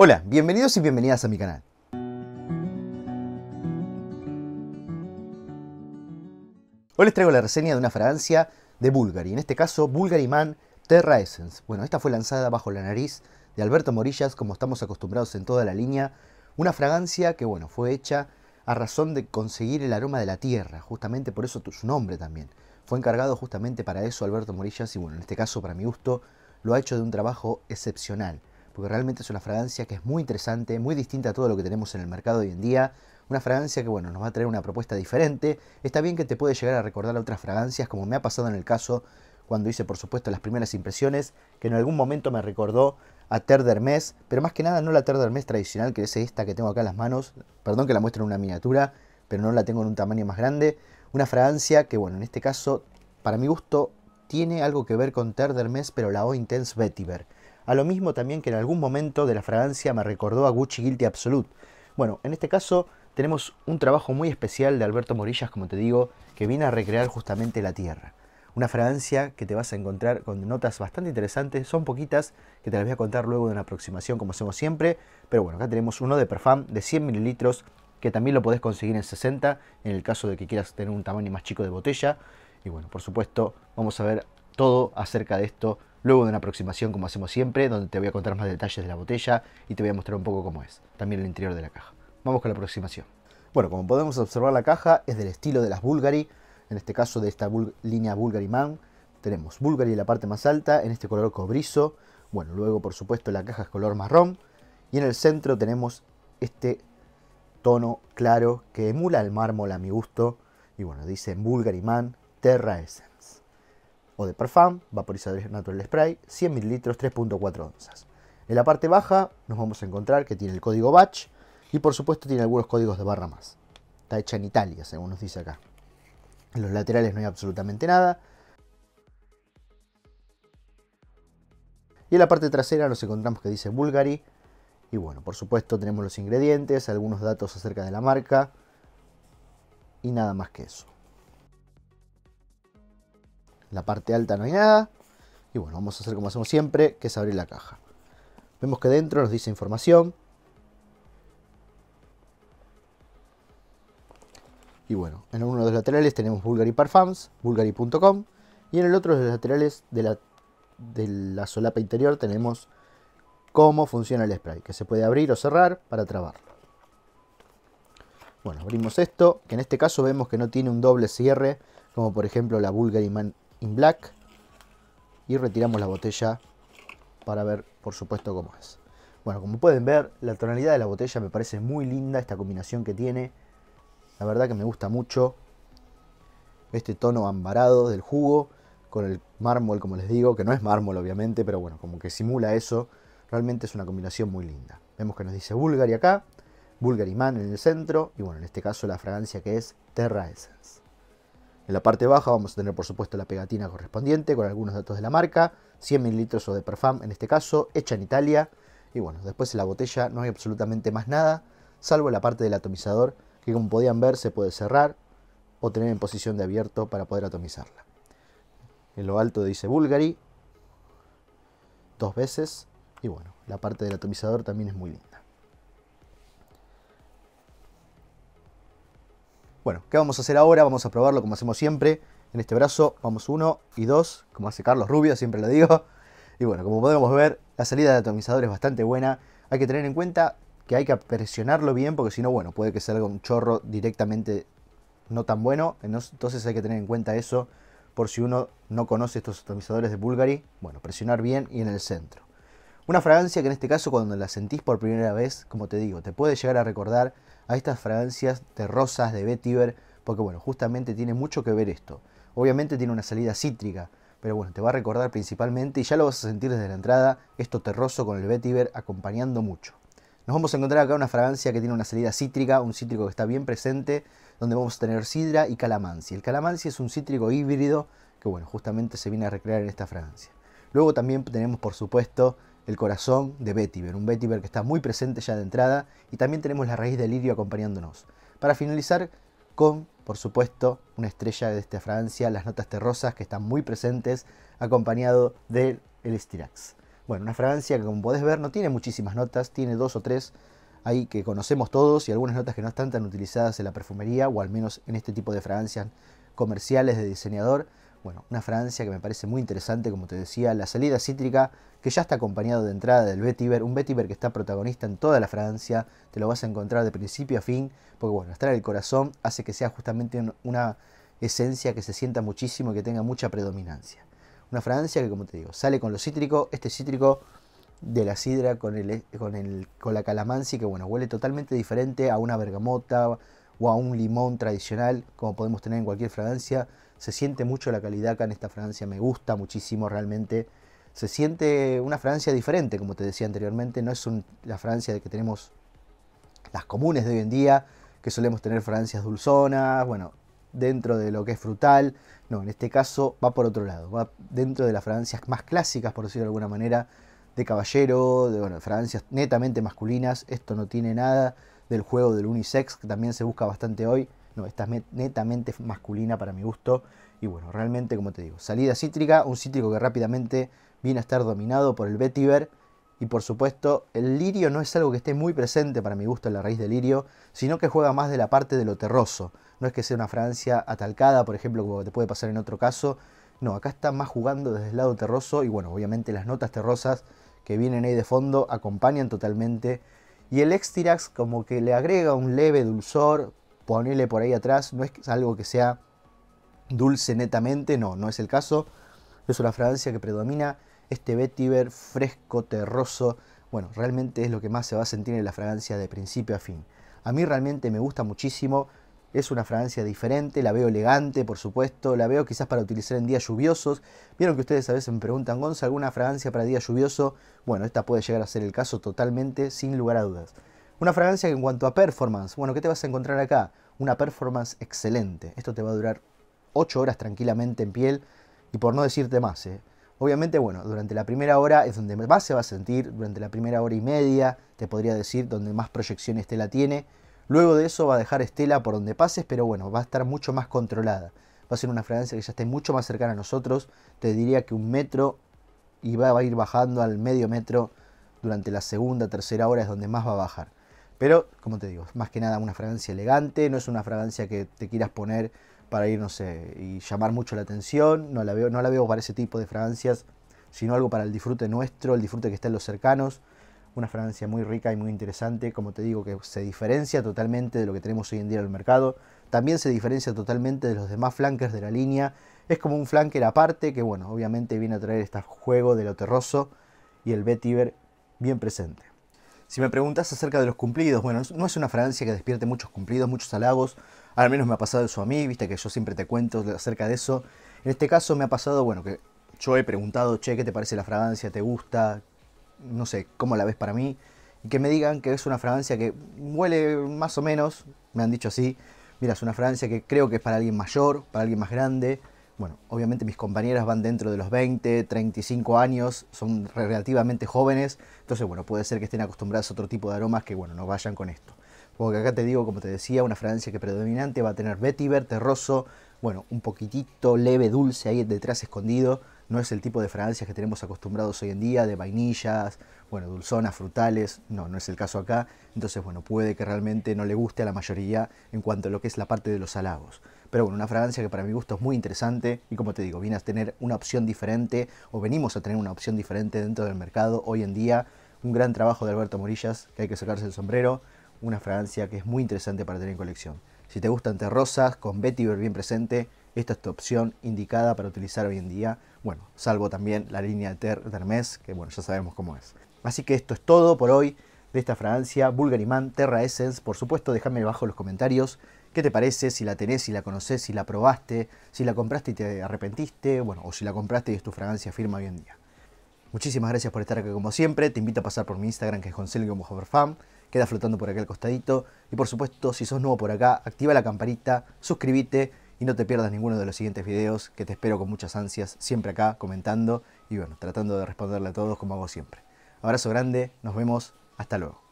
Hola, bienvenidos y bienvenidas a mi canal. Hoy les traigo la reseña de una fragancia de Bulgari, en este caso Bulgari Man Terra Essence. Bueno, esta fue lanzada bajo la nariz de Alberto Morillas, como estamos acostumbrados en toda la línea. Una fragancia que, bueno, fue hecha a razón de conseguir el aroma de la tierra, justamente por eso su nombre también. Fue encargado justamente para eso Alberto Morillas y, bueno, en este caso, para mi gusto, lo ha hecho de un trabajo excepcional porque realmente es una fragancia que es muy interesante, muy distinta a todo lo que tenemos en el mercado hoy en día. Una fragancia que, bueno, nos va a traer una propuesta diferente. Está bien que te puede llegar a recordar a otras fragancias, como me ha pasado en el caso cuando hice, por supuesto, las primeras impresiones, que en algún momento me recordó a Ter de pero más que nada no la Ter de tradicional, que es esta que tengo acá en las manos. Perdón que la muestro en una miniatura, pero no la tengo en un tamaño más grande. Una fragancia que, bueno, en este caso, para mi gusto, tiene algo que ver con Ter de pero la O Intense Vetiver. A lo mismo también que en algún momento de la fragancia me recordó a Gucci Guilty Absolute. Bueno, en este caso tenemos un trabajo muy especial de Alberto Morillas, como te digo, que viene a recrear justamente la tierra. Una fragancia que te vas a encontrar con notas bastante interesantes, son poquitas, que te las voy a contar luego de una aproximación como hacemos siempre, pero bueno, acá tenemos uno de Perfam de 100 ml que también lo podés conseguir en 60, en el caso de que quieras tener un tamaño más chico de botella. Y bueno, por supuesto, vamos a ver todo acerca de esto luego de una aproximación como hacemos siempre, donde te voy a contar más detalles de la botella y te voy a mostrar un poco cómo es, también el interior de la caja. Vamos con la aproximación. Bueno, como podemos observar la caja es del estilo de las Bulgari, en este caso de esta línea Bulgari Man. Tenemos Bulgari en la parte más alta, en este color cobrizo, bueno, luego por supuesto la caja es color marrón y en el centro tenemos este tono claro que emula el mármol a mi gusto y bueno, dice Bulgari Man Terra Essence o de Parfum, vaporizador natural spray, 100 ml 3.4 onzas. En la parte baja nos vamos a encontrar que tiene el código batch y por supuesto tiene algunos códigos de barra más. Está hecha en Italia, según nos dice acá. En los laterales no hay absolutamente nada. Y en la parte trasera nos encontramos que dice Bulgari. Y bueno, por supuesto tenemos los ingredientes, algunos datos acerca de la marca y nada más que eso la parte alta no hay nada. Y bueno, vamos a hacer como hacemos siempre, que es abrir la caja. Vemos que dentro nos dice información. Y bueno, en uno de los laterales tenemos Bulgari Parfums, bulgari.com. Y en el otro de los laterales de la, de la solapa interior tenemos cómo funciona el spray, que se puede abrir o cerrar para trabarlo. Bueno, abrimos esto, que en este caso vemos que no tiene un doble cierre, como por ejemplo la Bulgari Man in black y retiramos la botella para ver por supuesto cómo es. Bueno, como pueden ver, la tonalidad de la botella me parece muy linda, esta combinación que tiene. La verdad que me gusta mucho este tono ambarado del jugo con el mármol, como les digo, que no es mármol obviamente, pero bueno, como que simula eso. Realmente es una combinación muy linda. Vemos que nos dice Bulgari acá, Bulgari Man en el centro y bueno, en este caso la fragancia que es Terra Essence. En la parte baja vamos a tener por supuesto la pegatina correspondiente con algunos datos de la marca, 100 mililitros o de Perfam en este caso, hecha en Italia. Y bueno, después en la botella no hay absolutamente más nada, salvo la parte del atomizador que como podían ver se puede cerrar o tener en posición de abierto para poder atomizarla. En lo alto dice Bulgari dos veces y bueno, la parte del atomizador también es muy linda. Bueno, ¿qué vamos a hacer ahora? Vamos a probarlo como hacemos siempre. En este brazo vamos uno y dos, como hace Carlos Rubio, siempre lo digo. Y bueno, como podemos ver, la salida de atomizador es bastante buena. Hay que tener en cuenta que hay que presionarlo bien, porque si no, bueno, puede que salga un chorro directamente no tan bueno. Entonces hay que tener en cuenta eso, por si uno no conoce estos atomizadores de Bulgari. Bueno, presionar bien y en el centro. Una fragancia que en este caso, cuando la sentís por primera vez, como te digo, te puede llegar a recordar a estas fragancias de rosas, de vetiver, porque bueno, justamente tiene mucho que ver esto. Obviamente tiene una salida cítrica, pero bueno, te va a recordar principalmente y ya lo vas a sentir desde la entrada, esto terroso con el vetiver acompañando mucho. Nos vamos a encontrar acá una fragancia que tiene una salida cítrica, un cítrico que está bien presente, donde vamos a tener sidra y calamansi. El calamansi es un cítrico híbrido que bueno, justamente se viene a recrear en esta fragancia. Luego también tenemos por supuesto el corazón de Vetiver, un Vetiver que está muy presente ya de entrada, y también tenemos la raíz de lirio acompañándonos. Para finalizar con, por supuesto, una estrella de esta fragancia, las notas terrosas que están muy presentes, acompañado del el Bueno, una fragancia que como podés ver no tiene muchísimas notas, tiene dos o tres ahí que conocemos todos y algunas notas que no están tan utilizadas en la perfumería o al menos en este tipo de fragancias comerciales de diseñador, bueno, una Francia que me parece muy interesante, como te decía, la salida cítrica, que ya está acompañado de entrada del vetiver, un vetiver que está protagonista en toda la Francia, te lo vas a encontrar de principio a fin, porque bueno, estar en el corazón hace que sea justamente una esencia que se sienta muchísimo y que tenga mucha predominancia. Una Francia que, como te digo, sale con lo cítrico, este cítrico de la sidra con, el, con, el, con la calamansi, que bueno, huele totalmente diferente a una bergamota o a un limón tradicional, como podemos tener en cualquier fragancia. Se siente mucho la calidad acá en esta fragancia, me gusta muchísimo realmente. Se siente una fragancia diferente, como te decía anteriormente, no es un, la fragancia que tenemos las comunes de hoy en día, que solemos tener fragancias dulzonas, bueno, dentro de lo que es frutal. No, en este caso va por otro lado, va dentro de las fragancias más clásicas, por decirlo de alguna manera, de caballero, de bueno, fragancias netamente masculinas. Esto no tiene nada del juego del unisex, que también se busca bastante hoy. No, esta netamente masculina para mi gusto. Y bueno, realmente, como te digo, salida cítrica, un cítrico que rápidamente viene a estar dominado por el vetiver. Y por supuesto, el lirio no es algo que esté muy presente para mi gusto en la raíz del lirio, sino que juega más de la parte de lo terroso. No es que sea una Francia atalcada, por ejemplo, como te puede pasar en otro caso. No, acá está más jugando desde el lado terroso y bueno, obviamente las notas terrosas que vienen ahí de fondo acompañan totalmente y el Extirax como que le agrega un leve dulzor, ponerle por ahí atrás, no es algo que sea dulce netamente, no, no es el caso. Es una fragancia que predomina este vetiver fresco, terroso. Bueno, realmente es lo que más se va a sentir en la fragancia de principio a fin. A mí realmente me gusta muchísimo, es una fragancia diferente, la veo elegante, por supuesto, la veo quizás para utilizar en días lluviosos. Vieron que ustedes a veces me preguntan, Gonza, ¿alguna fragancia para día lluvioso? Bueno, esta puede llegar a ser el caso totalmente, sin lugar a dudas. Una fragancia que en cuanto a performance, bueno, ¿qué te vas a encontrar acá? Una performance excelente. Esto te va a durar 8 horas tranquilamente en piel y por no decirte más. ¿eh? Obviamente, bueno, durante la primera hora es donde más se va a sentir, durante la primera hora y media, te podría decir, donde más proyecciones te la tiene. Luego de eso va a dejar estela por donde pases, pero bueno, va a estar mucho más controlada. Va a ser una fragancia que ya esté mucho más cercana a nosotros. Te diría que un metro y va a ir bajando al medio metro durante la segunda, tercera hora es donde más va a bajar. Pero, como te digo, más que nada una fragancia elegante, no es una fragancia que te quieras poner para ir, no sé, y llamar mucho la atención. No la veo, no la veo para ese tipo de fragancias, sino algo para el disfrute nuestro, el disfrute que está en los cercanos una fragancia muy rica y muy interesante, como te digo, que se diferencia totalmente de lo que tenemos hoy en día en el mercado, también se diferencia totalmente de los demás flankers de la línea, es como un flanker aparte que, bueno, obviamente viene a traer este juego de lo terroso y el vetiver bien presente. Si me preguntas acerca de los cumplidos, bueno, no es una fragancia que despierte muchos cumplidos, muchos halagos. Al menos me ha pasado eso a mí, viste que yo siempre te cuento acerca de eso. En este caso me ha pasado, bueno, que yo he preguntado, che, ¿qué te parece la fragancia? ¿Te gusta? no sé, cómo la ves para mí, y que me digan que es una fragancia que huele más o menos, me han dicho así, mira, es una fragancia que creo que es para alguien mayor, para alguien más grande. Bueno, obviamente mis compañeras van dentro de los 20, 35 años, son relativamente jóvenes, entonces bueno, puede ser que estén acostumbradas a otro tipo de aromas que bueno, no vayan con esto. Porque acá te digo, como te decía, una fragancia que predominante va a tener vetiver, terroso, bueno, un poquitito leve, dulce ahí detrás escondido no es el tipo de fragancias que tenemos acostumbrados hoy en día, de vainillas, bueno, dulzonas, frutales, no, no es el caso acá, entonces bueno, puede que realmente no le guste a la mayoría en cuanto a lo que es la parte de los halagos. Pero bueno, una fragancia que para mi gusto es muy interesante y como te digo, viene a tener una opción diferente o venimos a tener una opción diferente dentro del mercado hoy en día. Un gran trabajo de Alberto Morillas, que hay que sacarse el sombrero, una fragancia que es muy interesante para tener en colección. Si te gustan terrosas, con vetiver bien presente, esta es tu opción indicada para utilizar hoy en día, bueno, salvo también la línea Ter Hermes, que bueno, ya sabemos cómo es. Así que esto es todo por hoy de esta fragancia Bulgariman Terra Essence. Por supuesto, déjame abajo en los comentarios qué te parece, si la tenés, si la conocés, si la probaste, si la compraste y te arrepentiste, bueno, o si la compraste y es tu fragancia firma hoy en día. Muchísimas gracias por estar acá como siempre. Te invito a pasar por mi Instagram que es gonzalo Queda flotando por acá al costadito. Y por supuesto, si sos nuevo por acá, activa la campanita, suscríbete y no te pierdas ninguno de los siguientes videos que te espero con muchas ansias, siempre acá comentando y bueno, tratando de responderle a todos como hago siempre. Abrazo grande, nos vemos, hasta luego.